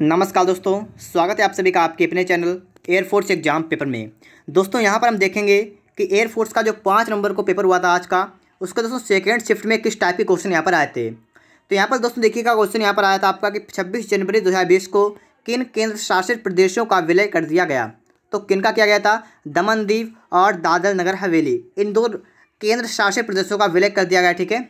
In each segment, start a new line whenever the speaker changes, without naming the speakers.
नमस्कार दोस्तों स्वागत है आप सभी का आपके अपने चैनल एयरफोर्स एग्जाम पेपर में दोस्तों यहाँ पर हम देखेंगे कि एयरफोर्स का जो पाँच नंबर को पेपर हुआ था आज का उसका दोस्तों सेकेंड शिफ्ट में किस टाइप के क्वेश्चन यहाँ पर आए थे तो यहाँ पर दोस्तों देखिएगा क्वेश्चन यहाँ पर आया था आपका कि छब्बीस जनवरी दो को किन केंद्र शासित प्रदेशों का विलय कर दिया गया तो किन का किया गया था दमनदीप और दादर नगर हवेली इन दो केंद्र शासित प्रदेशों का विलय कर दिया गया ठीक है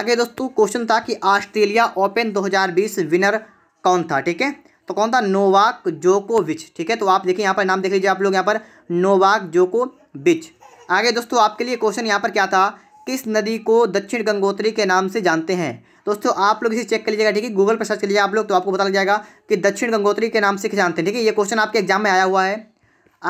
आगे दोस्तों क्वेश्चन था कि ऑस्ट्रेलिया ओपन 2020 विनर कौन था ठीक है तो कौन था नोवाक जोकोविच ठीक है तो आप देखिए यहाँ पर नाम देख लीजिए आप लोग यहाँ पर नोवाक जोकोविच आगे दोस्तों आपके लिए क्वेश्चन यहाँ पर क्या था किस नदी को दक्षिण गंगोत्री के नाम से जानते हैं दोस्तों आप लोग इसे चेक कर लीजिएगा ठीक है गूगल पर सर्च कर लीजिए आप लोग तो आपको पता लग जाएगा कि दक्षिण गंगोत्री के नाम से जानते हैं ठीक है ये क्वेश्चन आपके एग्जाम में आया हुआ है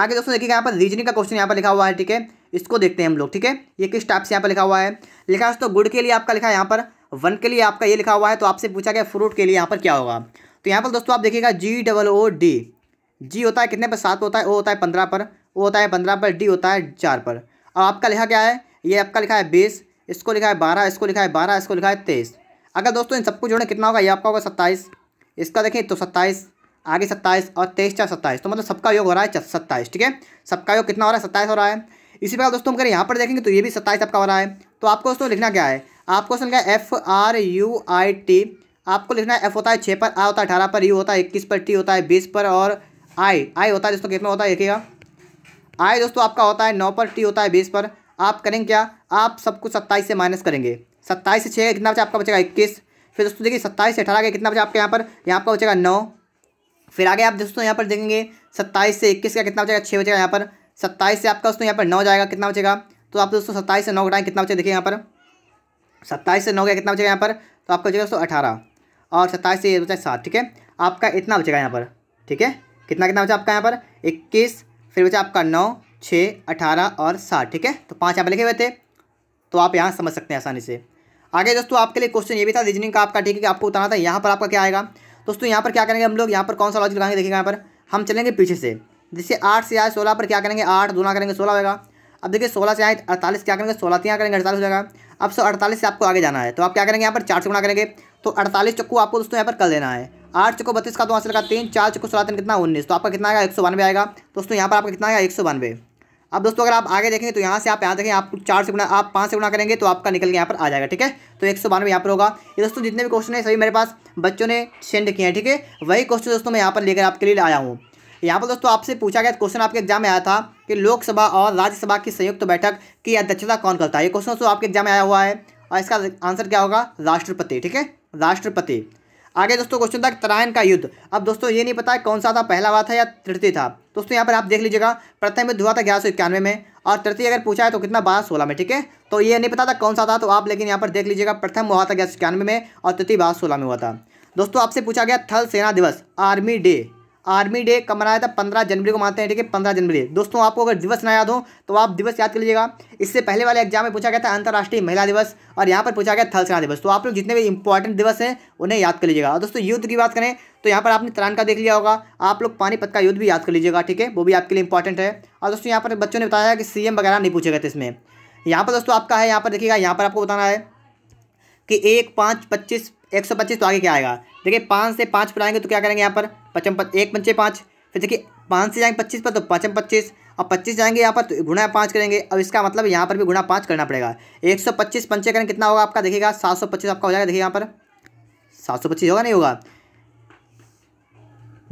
आगे दोस्तों देखिए यहाँ पर रीजनिंग का क्वेश्चन यहाँ पर लिखा हुआ है ठीक है इसको देखते हैं हम लोग ठीक है ये किस टाइप से यहाँ पर लिखा हुआ है लिखा दोस्तों गुड़ के लिए आपका लिखा है यहाँ पर वन के लिए आपका ये लिखा हुआ है तो आपसे पूछा गया फ्रूट के लिए यहाँ पर क्या होगा तो यहाँ पर दोस्तों आप देखिएगा जी डबल ओ डी जी होता है कितने पर सात होता है ओ होता है पंद्रह पर ओ होता है पंद्रह पर डी होता है चार पर अब आपका लिखा क्या है ये आपका लिखा है बीस इसको लिखा है बारह इसको लिखा है बारह इसको लिखा है तेईस अगर दोस्तों इन सबको जोड़ें कितना होगा ये आपका होगा सत्ताईस इसका देखें तो सत्ताईस आगे सत्ताईस और तेईस चार सत्ताईस तो मतलब सबका योग हो रहा है सत्ताईस ठीक है सबका योग कितना हो रहा है सत्ताईस हो रहा है इसी प्रकार दोस्तों अगर यहाँ पर देखेंगे तो ये भी सत्ताईस आपका हो रहा है तो आपको दोस्तों लिखना क्या है आपको लिखा है F R U I T आपको लिखना है एफ होता है छः पर आ होता है अठारह पर यू होता है इक्कीस पर टी होता है बीस पर और आई आई होता है दोस्तों कितना होता है देखिएगा आई दोस्तों आपका होता है नौ पर टी होता है बीस पर आप करेंगे क्या आप सबको सत्ताईस से माइनस करेंगे सत्ताईस से छः कितना बचा आपका बचेगा इक्कीस फिर दोस्तों देखिए सत्ताईस से अठारह का कितना बचा आपके यहाँ पर यहाँ आपका बचेगा नौ फिर आगे आप दोस्तों यहाँ पर देखेंगे सत्ताईस से इक्कीस का कितना बचेगा छः बचेगा यहाँ पर सत्ताईस से आपका दोस्तों यहाँ पर नौ जाएगा कितना बचेगा तो आप दोस्तों सत्ताईस से नौ घटाएँ कितना बचेगा देखिए यहाँ पर सत्ताईस से नौ का कितना बचेगा यहाँ पर तो आपका बचेगा दोस्तों अठारह और सत्ताईस से ये बचा सात ठीक है आपका इतना बचेगा यहाँ पर ठीक है कितना कितना बचा आपका यहाँ पर इक्कीस फिर बचा आपका नौ छः अठारह और साठ ठीक है तो पाँच यहाँ पर लिखे हुए थे तो आप यहाँ समझ सकते हैं आसानी से आगे दोस्तों आपके लिए क्वेश्चन ये भी था रीजनिंग का आपका ठीक है कि आपको उतारना था यहाँ पर आपका क्या आएगा दोस्तों यहाँ पर क्या करेंगे हम लोग यहाँ पर कौन सा लॉजिक लगाएंगे देखिए यहाँ पर हम चलेंगे पीछे से जैसे आठ से आए सोलह पर क्या करेंगे आठ दो करेंगे सोलह होगा अब देखिए सोलह से आए अड़तालीस क्या करेंगे सोलह तीन करेंगे अड़तालीस हो जाएगा अब सौ अड़तालीस से आपको आगे जाना है तो आप क्या करेंगे यहाँ पर चार से गुणा करेंगे तो अड़तालीस चक्कू आपको दोस्तों यहाँ पर कर देना है आठ चक्को बत्तीस का तो आंसर लगा तीन चार चक्को सोलह तीन कितना उन्नीस तो आपका कितना आएगा एक सौ बानवे आएगा दोस्तों यहाँ पर आपका कितना आएगा एक सौ बानवे अब दोस्तों अगर आप आगे देखेंगे तो यहाँ से आप यहाँ देखें आप चार से गुना आप पाँच से गुना करेंगे तो आपका निकल के यहाँ पर आ जाएगा ठीक है तो एक सौ बानवे यहाँ पर होगा ये दोस्तों जितने भी क्वेश्चन है सभी मेरे पास बच्चों ने सेंड किए हैं ठीक है वही क्वेश्चन दोस्तों मैं यहाँ पर लेकर आपके लिए आया हूँ यहाँ पर दोस्तों आपसे पूछा गया क्वेश्चन आपके एग्जाम में आया था कि लोकसभा और राज्यसभा की संयुक्त बैठक की अध्यक्षता कौन करता है ये क्वेश्चन दोस्तों आपके एग्जाम में आया हुआ है और इसका आंसर क्या होगा राष्ट्रपति ठीक है राष्ट्रपति आगे दोस्तों क्वेश्चन था तरायन का युद्ध अब दोस्तों ये नहीं पता है कौन सा था पहला हुआ था या तृतीय था दोस्तों यहाँ पर आप देख लीजिएगा प्रथम युद्ध हुआ था ग्यारह सौ इक्यानवे में और तृतीय अगर पूछा है तो कितना बारह सोलह में ठीक है तो ये नहीं पता था कौन सा था तो आप लेकिन यहाँ पर देख लीजिएगा प्रथम हुआ था ग्यारह सौ इक्यानवे में और तृतीय बारह सोलह में हुआ था दोस्तों आपसे पूछा गया थल सेना दिवस आर्मी डे आर्मी डे कब मनाया था पंद्रह जनवरी को मानते हैं ठीक है पंद्रह जनवरी दोस्तों आपको अगर दिवस ना याद हो तो आप दिवस याद कर लीजिएगा इससे पहले वाले एग्जाम में पूछा गया था अंतर्राष्ट्रीय महिला दिवस और यहाँ पर पूछा गया थल सेना दिवस तो आप लोग जितने भी इंपॉर्टेंट दिवस हैं उन्हें याद कर लीजिएगा और दोस्तों युद्ध की बात करें तो यहाँ पर आपने त्राण का देख लिया होगा आप लोग पानीपत का युद्ध भी याद कर लीजिएगा ठीक है वो भी आपके लिए इंपॉर्टेंट है और दोस्तों यहाँ पर बच्चों ने बताया कि सी वगैरह नहीं पूछेगा थे इसमें यहाँ पर दोस्तों आपका है यहाँ पर देखिएगा यहाँ पर आपको बताना है कि एक पाँच पच्चीस एक सौ पच्चीस तो आगे क्या आएगा देखिए पाँच से पाँच पर आएंगे तो क्या करेंगे यहाँ पर पचम पच, एक पंचे पाँच फिर देखिए पाँच से जाएंगे पच्चीस पर तो पचम पच्चीस और पच्चीस जाएंगे यहाँ पर तो गुणा पाँच करेंगे अब इसका मतलब यहाँ पर भी गुणा पाँच करना पड़ेगा एक सौ पच्चीस पंचे करेंगे कितना होगा आपका देखिएगा सात सौ पच्चीस आपका हो जाएगा देखिए यहाँ पर सात सौ पच्चीस होगा नहीं होगा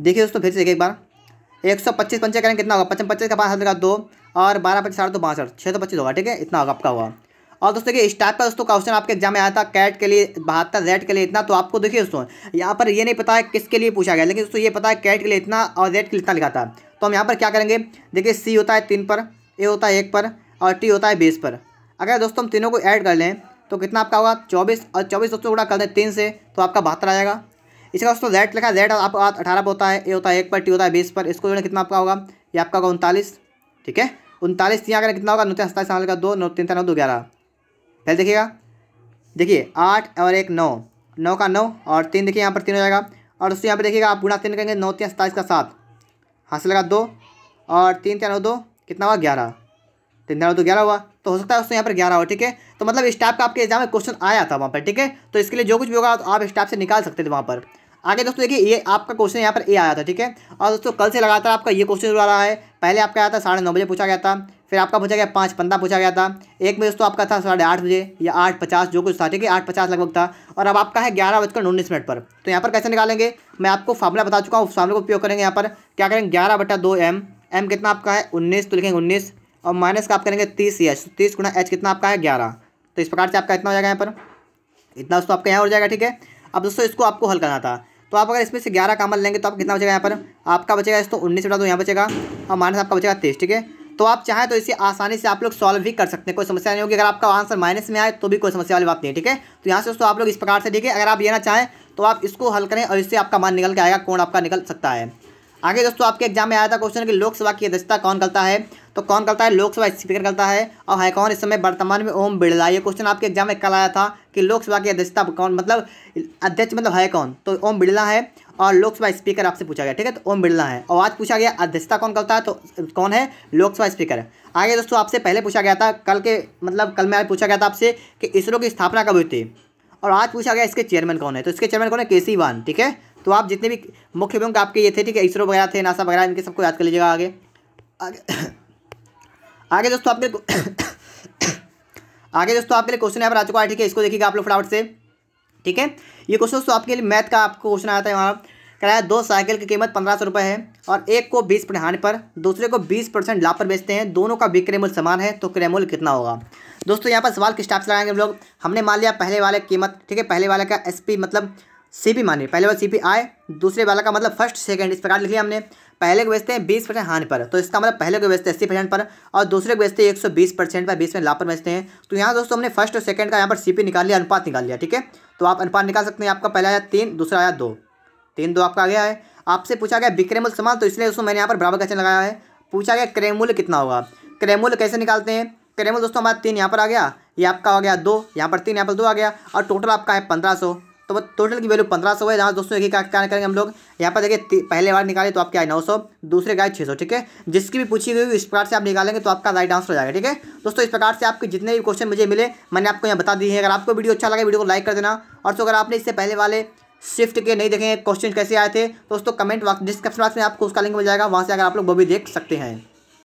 देखिए दोस्तों फिर से देखिए एक बार एक सौ पच्चीस पंचे करेंगे कितना होगा पचम पच्चीस का पाँच हजार दो और बारह पच्चीस साढ़े दो पाँच छः सौ पच्चीस होगा ठीक है इतना होगा आपका हुआ और दोस्तों देखिए इस टाइप का दोस्तों क्वेश्चन आपके एग्जाम में आया था कैट के लिए बहत्तर रेड के लिए इतना तो आपको देखिए दोस्तों यहाँ पर ये नहीं पता है किसके लिए पूछा गया लेकिन दोस्तों ये पता है कैट के लिए इतना और रेड के लिए इतना लिखा था तो हम यहाँ पर क्या करेंगे देखिए सी होता है तीन पर ए होता है एक पर और टी होता है बीस पर अगर दोस्तों हम तीनों को ऐड कर लें तो कितना आपका होगा चौबीस और चौबीस दोस्तों थोड़ा कर दें तीन से तो आपका बहत्तर आ जाएगा इसका दोस्तों रेड लिखा है रेड आपका अठारह पर होता है ए होता है एक पर टी होता है बीस पर इसको जोड़ना कितना आपका होगा ये आपका होगा उनतालीस ठीक है उनतालीस तीन अगर कितना होगा नौ सत्ताईस का दो नौ तीन नौ दो ग्यारह पहले देखिएगा देखिए आठ और एक नौ नौ का नौ और तीन देखिए यहाँ पर तीन हो जाएगा और उससे यहाँ पर देखिएगा आप गुना तीन करेंगे नौ तीन सत्ताईस का सात से लगा दो और तीन तीन नौ दो कितना हुआ ग्यारह तीन तो तीन नौ दो ग्यारह हुआ तो हो सकता है उससे यहाँ पर ग्यारह हो ठीक है तो मतलब इस टाइप का आपके एग्जाम में क्वेश्चन आया था वहाँ पर ठीक है तो इसके लिए जो कुछ भी होगा तो आप इस टाइप से निकाल सकते थे वहाँ पर आगे दोस्तों देखिए ये आपका क्वेश्चन यहाँ पर ए आया था ठीक है और दोस्तों कल से लगातार आपका ये क्वेश्चन आ रहा है पहले आपका आया था साढ़े नौ बजे पूछा गया था फिर आपका पूछा गया पाँच पंद्रह पूछा गया था एक में दोस्तों आपका था साढ़े आठ बजे या आठ पचास जो कुछ था ठीक है आठ पचास लगभग था और अब आपका है ग्यारह बजकर उन्नीस मिनट पर तो यहाँ पर कैसे निकालेंगे मैं आपको फार्मूला बता चुका हूँ उस फार्मूले को उपयोग करेंगे यहाँ पर क्या करेंगे ग्यारह बटा दो एम एम कितना आपका है उन्नीस तो लिखेंगे उन्नीस और माइनस का आप करेंगे तीस एच तो तीस गुना एच कितना आपका है ग्यारह तो इस प्रकार से आपका इतना हो जाएगा यहाँ पर इतना दोस्तों आपका यहाँ हो जाएगा ठीक है अब दोस्तों इसको आपको हल करना था तो आप अगर इसमें से ग्यारह का अमल लेंगे तो आप कितना बचेगा यहाँ पर आपका बचेगा इस तो उन्नीस बटा दो यहाँ बचेगा और माइनस आपका बचेगा तीस ठीक है तो आप चाहें तो इसे आसानी से आप लोग सॉल्व भी कर सकते हैं कोई समस्या नहीं होगी अगर आपका आंसर माइनस में आए तो भी कोई समस्या वाली बात नहीं ठीक है तो यहाँ से दोस्तों आप लोग इस प्रकार से ठीक है अगर आप ये ना चाहें तो आप इसको हल करें और इससे आपका मान निकल के आएगा कौन आपका निकल सकता है आगे दोस्तों आपके एग्जाम में आया था क्वेश्चन कि लोकसभा की अध्यक्षता कौन करता है तो कौन करता है लोकसभा स्पीकर करता है और है कौन इस समय वर्तमान में ओम बिड़ला ये क्वेश्चन आपके एग्जाम में कल आया था कि लोकसभा की अध्यक्षता कौन मतलब अध्यक्ष मतलब है कौन तो ओम बिड़ला है और लोकसभा स्पीकर आपसे पूछा गया ठीक है तो ओम बिड़ला है और आज पूछा गया अध्यक्षता कौन करता है तो कौन है लोकसभा स्पीकर आगे दोस्तों आपसे पहले पूछा गया था कल के मतलब कल में आज पूछा गया था आपसे कि इसरो की स्थापना कब हुई थी और आज पूछा गया इसके चेयरमैन कौन है तो इसके चेयरमैन कौन है के सी वान ठीक है तो आप जितने भी मुख्य प्रमुख आपके ये थे ठीक है इसरो वगैरह थे नासा वगैरह इनके सबको याद कर लीजिएगा आगे आगे आगे दोस्तों आपके आगे दोस्तों आपके लिए क्वेश्चन यहाँ पर आ चुका है ठीक है इसको देखिएगा आप लोग फटाफट से ठीक है ये क्वेश्चन दोस्तों आपके लिए मैथ का आपको क्वेश्चन आता है वहाँ कराया दो साइकिल की कीमत पंद्रह सौ रुपये है और एक को बीस पढ़ाने पर दूसरे को बीस परसेंट लाभ पर बेचते हैं दोनों का विक्रय मूल्य समान है तो क्रय मूल्य कितना होगा दोस्तों यहाँ पर सवाल किस टाइप से लगाएंगे हम लोग हमने मान लिया पहले वाले कीमत ठीक है पहले वाले का एस मतलब सी पी मानिए पहले वाला सी पी आए दूसरे वाला का मतलब फर्स्ट सेकेंड इस प्रकार लिख लिया हमने पहले को बेचते हैं बीस परसेंट हानि पर तो इसका मतलब पहले को बेचते हैं अस्सी परसेंट पर और दूसरे को बेचते हैं एक सौ बीस परसेंट पर बीस में लापर बेचते हैं तो यहाँ दोस्तों हमने फर्स्ट और सेकंड का यहाँ पर सीपी निकाल लिया अनुपात निकाल लिया ठीक है तो आप अनुपात निकाल सकते हैं आपका पहला आया तीन दूसरा आया दो तीन दो आपका आ गया है आपसे पूछा गया बिक्रेमुल समान तो इसलिए दोस्तों मैंने यहाँ पर बराबर कैसे लगाया है पूछा गया क्रेमुल कितना होगा क्रेमुल कैसे निकालते हैं क्रेमुल दोस्तों हमारा तीन यहाँ पर आ गया ये आपका हो गया दो यहाँ पर तीन यहाँ पर दो आ गया और टोटल आपका है पंद्रह तो वो टोटल की वैल्यू पंद्रह सौ है जहाँ दोस्तों एक ही कार्य करेंगे हम लोग यहाँ पर देखिए पहले बार निकाले तो आपके आए नौ सौ दूसरे का छः सौ ठीक है जिसकी भी पूछी गई इस प्रकार से आप निकालेंगे तो आपका राइट आंसर हो जाएगा ठीक है दोस्तों इस प्रकार से आपके जितने भी क्वेश्चन मुझे मिले मैंने आपको यहाँ बता दिए हैं अगर आपको वीडियो अच्छा लगे वीडियो को लाइक कर देना और तो अगर आपने इससे पहले वाले शिफ्ट के नहीं देखे क्वेश्चन कैसे आए थे दोस्तों कमेंट डिस्क्रिप्शन बॉक्स में आपको उसका लिंक मिल जाएगा वहाँ से अगर आप लोग वो भी देख सकते हैं